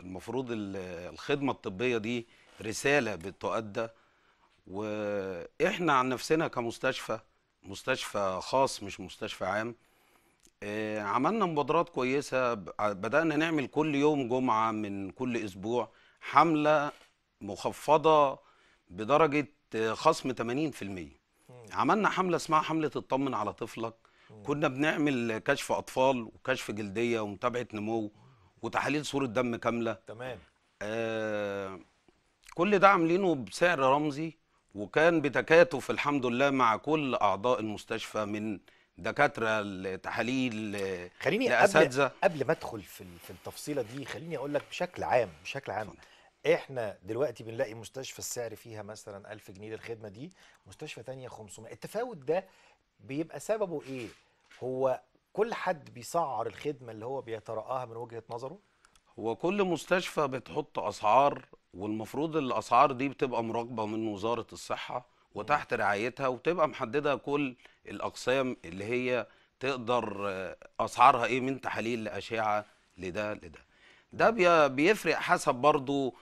المفروض الخدمه الطبيه دي رساله بتؤدى واحنا عن نفسنا كمستشفى مستشفى خاص مش مستشفى عام آه، عملنا مبادرات كويسه بدانا نعمل كل يوم جمعه من كل اسبوع حمله مخفضه بدرجه آه، خصم 80% عملنا حمله اسمها حمله اطمن على طفلك كنا بنعمل كشف اطفال وكشف جلديه ومتابعه نمو وتحاليل صوره دم كامله تمام آه كل ده عاملينه بسعر رمزي وكان بتكاتف الحمد لله مع كل اعضاء المستشفى من دكاتره لتحاليل خليني لاساتذه قبل, قبل ما ادخل في في التفصيله دي خليني اقول لك بشكل عام بشكل عام احنا دلوقتي بنلاقي مستشفى السعر فيها مثلا 1000 جنيه للخدمه دي مستشفى ثانيه 500 التفاوت ده بيبقى سببه ايه هو كل حد بيسعر الخدمه اللي هو بيترقاها من وجهه نظره هو كل مستشفى بتحط اسعار والمفروض الاسعار دي بتبقى مراقبه من وزاره الصحه وتحت رعايتها وتبقى محدده كل الاقسام اللي هي تقدر آه، اسعارها ايه من تحاليل لاشعه لده لده ده بيفرق حسب برضو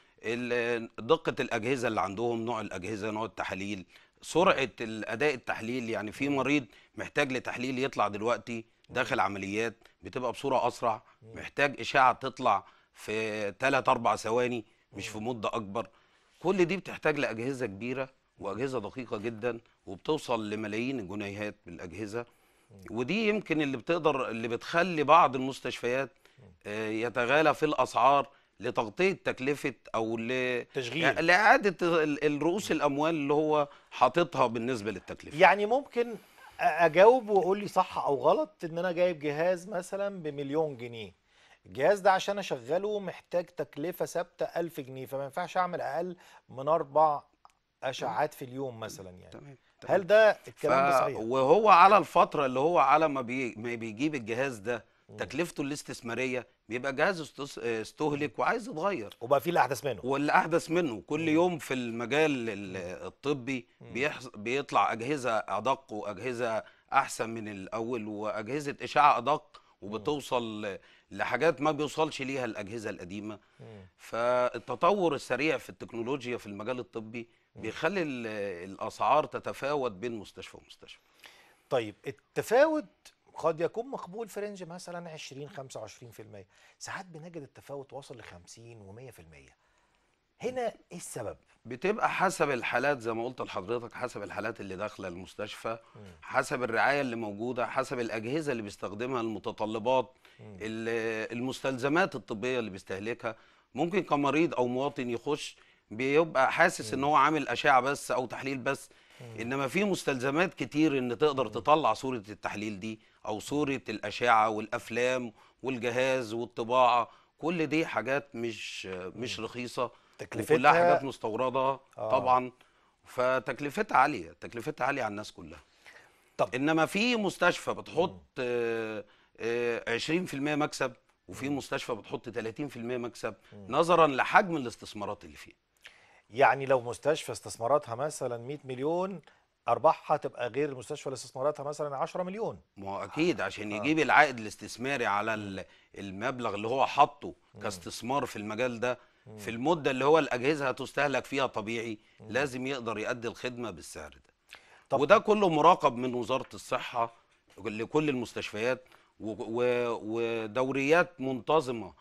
دقه الاجهزه اللي عندهم نوع الاجهزه نوع التحاليل سرعه الاداء التحليل يعني في مريض محتاج لتحليل يطلع دلوقتي داخل عمليات بتبقى بصوره اسرع محتاج اشاعه تطلع في 3 4 ثواني مش في مده اكبر كل دي بتحتاج لاجهزه كبيره واجهزه دقيقه جدا وبتوصل لملايين الجنيهات بالاجهزه ودي يمكن اللي بتقدر اللي بتخلي بعض المستشفيات آه، يتغالى في الاسعار لتغطيه تكلفه او ل... تشغيل لاعاده الرؤوس الاموال اللي هو حاططها بالنسبه للتكلفه يعني ممكن اجاوب واقول لي صح او غلط ان انا جايب جهاز مثلا بمليون جنيه الجهاز ده عشان اشغله محتاج تكلفه ثابته 1000 جنيه فما ينفعش اعمل اقل من اربع اشعات في اليوم مثلا يعني تمام. تمام. هل ده الكلام ده صحيح وهو على الفتره اللي هو على ما, بي... ما بيجيب الجهاز ده تكلفته الاستثماريه بيبقى جهاز استهلك وعايز يتغير وبقى في الاحدث منه والاحدث منه كل يوم في المجال الطبي بيطلع اجهزه ادق واجهزه احسن من الاول واجهزه اشعه ادق وبتوصل لحاجات ما بيوصلش ليها الاجهزه القديمه فالتطور السريع في التكنولوجيا في المجال الطبي بيخلي الاسعار تتفاوت بين مستشفى ومستشفى طيب التفاوت قد يكون مقبول في رينج مثلا 20 25% ساعات بنجد التفاوت واصل ل 50 و100% هنا ايه السبب؟ بتبقى حسب الحالات زي ما قلت لحضرتك حسب الحالات اللي داخله المستشفى م. حسب الرعايه اللي موجوده حسب الاجهزه اللي بيستخدمها المتطلبات المستلزمات الطبيه اللي بيستهلكها ممكن كمريض او مواطن يخش بيبقى حاسس م. ان هو عامل اشعه بس او تحليل بس انما في مستلزمات كتير ان تقدر تطلع صوره التحليل دي او صوره الاشعه والافلام والجهاز والطباعه كل دي حاجات مش مش رخيصه تكلفتها كلها حاجات مستورده آه. طبعا فتكلفتها عاليه تكلفتها عاليه على الناس كلها طب. انما في مستشفى بتحط 20% آه، مكسب وفي مستشفى بتحط 30% مكسب نظرا لحجم الاستثمارات اللي فيها يعني لو مستشفى استثماراتها مثلا 100 مليون ارباحها تبقى غير المستشفى اللي استثماراتها مثلا 10 مليون ما هو اكيد آه. عشان آه. يجيب العائد الاستثماري على المبلغ اللي هو حاطه كاستثمار في المجال ده في المده اللي هو الاجهزه هتستهلك فيها طبيعي لازم يقدر يؤدي الخدمه بالسعر ده وده كله مراقب من وزاره الصحه لكل المستشفيات ودوريات منتظمه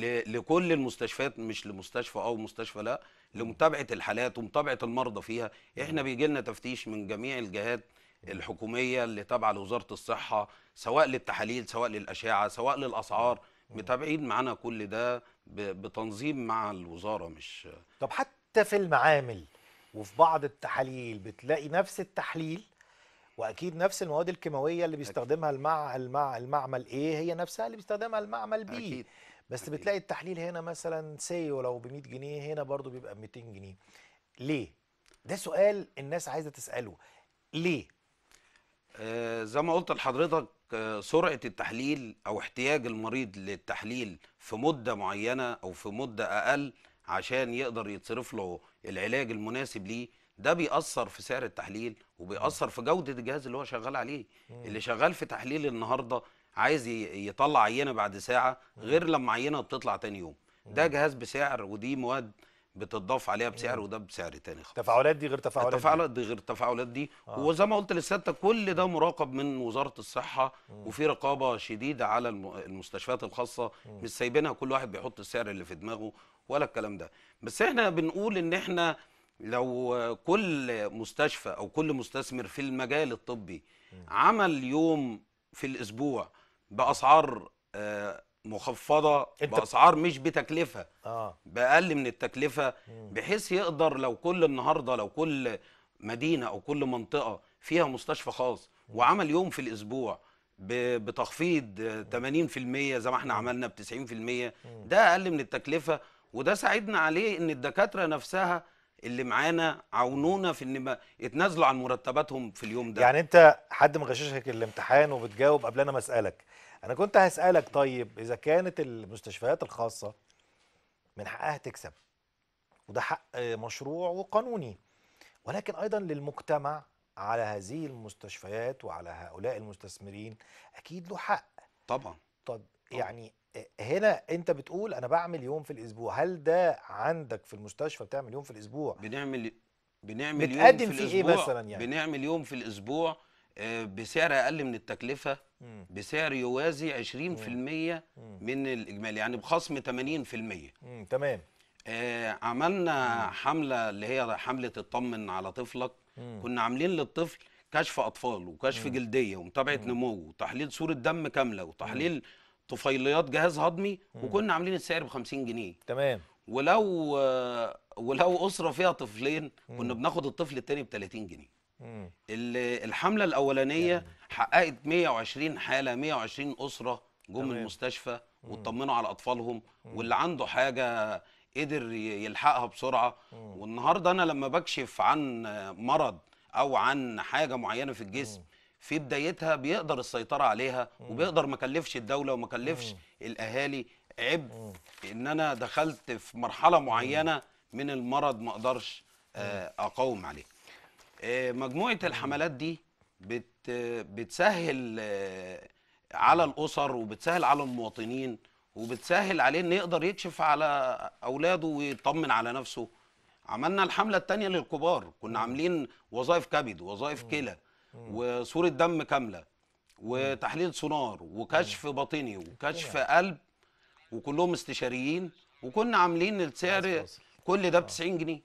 لكل المستشفيات مش لمستشفى او مستشفى لا لمتابعه الحالات ومتابعه المرضى فيها احنا بيجي لنا تفتيش من جميع الجهات الحكوميه اللي تابعه لوزاره الصحه سواء للتحاليل سواء للاشعه سواء للاسعار متابعين معانا كل ده بتنظيم مع الوزاره مش طب حتى في المعامل وفي بعض التحاليل بتلاقي نفس التحليل واكيد نفس المواد الكيماويه اللي بيستخدمها المع المع المعمل ايه هي نفسها اللي بيستخدمها المعمل بي أكيد. بس أكيد. بتلاقي التحليل هنا مثلا سي ولو ب 100 جنيه هنا برضو بيبقى ب 200 جنيه ليه ده سؤال الناس عايزه تساله ليه آه زي ما قلت لحضرتك آه سرعه التحليل او احتياج المريض للتحليل في مده معينه او في مده اقل عشان يقدر يتصرف له العلاج المناسب ليه ده بيأثر في سعر التحليل وبيأثر في جودة الجهاز اللي هو شغال عليه اللي شغال في تحليل النهاردة عايز يطلع عينة بعد ساعة غير لما عينة بتطلع تاني يوم ده جهاز بسعر ودي مواد بتضاف عليها بسعر وده بسعر تاني خالص التفاعلات دي غير تفاعلات التفاعلات دي غير التفاعلات دي آه. وزي ما قلت لسيادتك كل ده مراقب من وزاره الصحه مم. وفي رقابه شديده على المستشفيات الخاصه مم. مش سايبينها كل واحد بيحط السعر اللي في دماغه ولا الكلام ده بس احنا بنقول ان احنا لو كل مستشفى او كل مستثمر في المجال الطبي عمل يوم في الاسبوع باسعار آه، مخفضه باسعار مش بتكلفه آه. باقل من التكلفه بحيث يقدر لو كل النهارده لو كل مدينه او كل منطقه فيها مستشفى خاص وعمل يوم في الاسبوع بتخفيض 80% زي ما احنا عملنا ب 90% ده اقل من التكلفه وده ساعدنا عليه ان الدكاتره نفسها اللي معانا عاونونا في ان يتنازلوا عن مرتباتهم في اليوم ده يعني انت حد مغششك الامتحان وبتجاوب قبل انا ما اسالك انا كنت هسالك طيب اذا كانت المستشفيات الخاصه من حقها تكسب وده حق مشروع وقانوني ولكن ايضا للمجتمع على هذه المستشفيات وعلى هؤلاء المستثمرين اكيد له حق طبعا طب يعني هنا انت بتقول انا بعمل يوم في الاسبوع هل ده عندك في المستشفى بتعمل يوم في الاسبوع بنعمل بنعمل يوم في, في إيه الاسبوع ايه مثلا يعني بنعمل يوم في الاسبوع آه، بسعر اقل من التكلفه بسعر يوازي 20% من الاجمالي يعني بخصم 80% تمام آه، عملنا حمله اللي هي حمله اطمن على طفلك كنا عاملين للطفل كشف اطفال وكشف جلديه ومتابعه نمو وتحليل صوره دم كامله وتحليل مم. طفيليات جهاز هضمي وكنا عاملين السعر ب 50 جنيه تمام ولو آه، ولو اسره فيها طفلين كنا بناخد الطفل الثاني ب 30 جنيه الحمله الاولانيه حققت 120 حاله 120 اسره جم المستشفى واطمنوا على اطفالهم واللي عنده حاجه قدر يلحقها بسرعه والنهارده انا لما بكشف عن مرض او عن حاجه معينه في الجسم في بدايتها بيقدر السيطره عليها وبيقدر ما كلفش الدوله وما كلفش الاهالي عبء ان انا دخلت في مرحله معينه من المرض ما اقدرش آه، اقاوم عليه آه، مجموعه الحملات دي بتسهل آه، على الاسر وبتسهل على المواطنين وبتسهل عليه انه يقدر يكشف على اولاده ويطمن على نفسه عملنا الحمله الثانيه للكبار كنا عاملين وظائف كبد وظائف كلى وصوره دم كامله وتحليل سونار وكشف باطني وكشف قلب وكلهم استشاريين وكنا عاملين السعر كل ده آه. ب 90 جنيه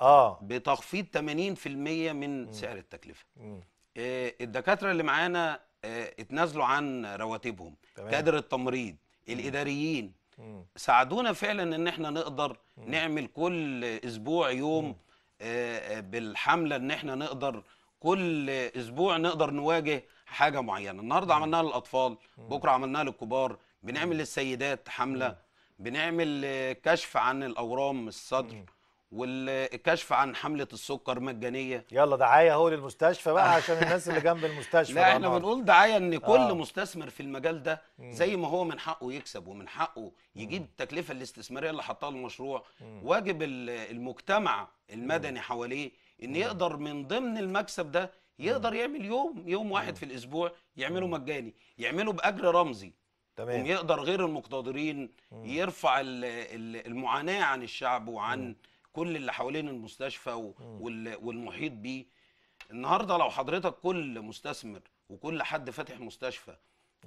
اه بتخفيض 80% من مم. سعر التكلفه آه الدكاتره اللي معانا آه اتنازلوا عن رواتبهم كادر التمريض مم. الاداريين مم. ساعدونا فعلا ان احنا نقدر مم. نعمل كل اسبوع يوم آه،, آه بالحمله ان احنا نقدر كل اسبوع نقدر نواجه حاجه معينه النهارده عملناها للاطفال بكره عملناها للكبار بنعمل للسيدات حمله بنعمل كشف عن الاورام الصدر والكشف عن حمله السكر مجانيه يلا دعايه اهو للمستشفى بقى عشان الناس اللي جنب المستشفى لا احنا بنقول دعايه ان كل آه. مستثمر في المجال ده زي ما هو من حقه يكسب ومن حقه يجيب التكلفه الاستثماريه اللي حطها المشروع واجب المجتمع المدني حواليه ان نعم. يقدر من ضمن المكسب ده يقدر يعمل يوم يوم واحد في الاسبوع يعمله مجاني يعمله باجر رمزي تمام يقدر غير المقتدرين يرفع المعاناه عن الشعب وعن كل اللي حوالين المستشفى والمحيط بيه النهارده لو حضرتك كل مستثمر وكل حد فاتح مستشفى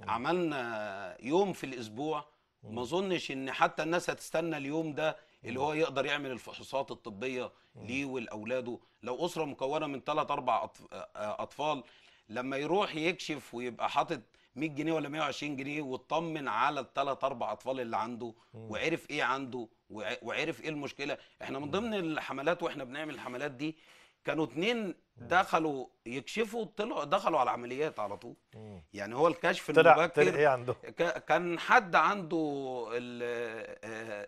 عملنا يوم في الاسبوع ما اظنش ان حتى الناس هتستنى اليوم ده اللي هو يقدر يعمل الفحوصات الطبيه ليه ولاولاده لو اسره مكونه من ثلاث اربع آه، آه، اطفال لما يروح يكشف ويبقى حاطط 100 جنيه ولا 120 جنيه واطمن على الثلاث اربع اطفال اللي عنده وعرف ايه عنده وعرف ايه المشكله احنا من ضمن الحملات واحنا بنعمل الحملات دي كانوا اتنين دخلوا يكشفوا طلعوا دخلوا على عمليات على طول يعني هو الكشف طلع المبكر طلع ايه عنده كان حد عنده آه،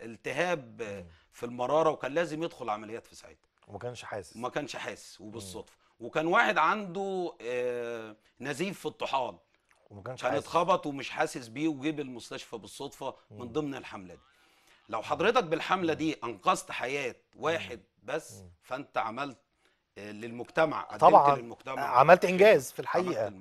التهاب في المراره وكان لازم يدخل عمليات في ساعتها وما كانش حاسس وما كانش حاسس وبالصدفه وكان واحد عنده آه، نزيف في الطحال وما كانش كان اتخبط ومش حاسس بيه وجيب المستشفى بالصدفه من ضمن الحمله دي لو حضرتك بالحمله دي انقذت حياه واحد بس فانت عملت للمجتمع طبعا للمجتمع. عملت انجاز في الحقيقه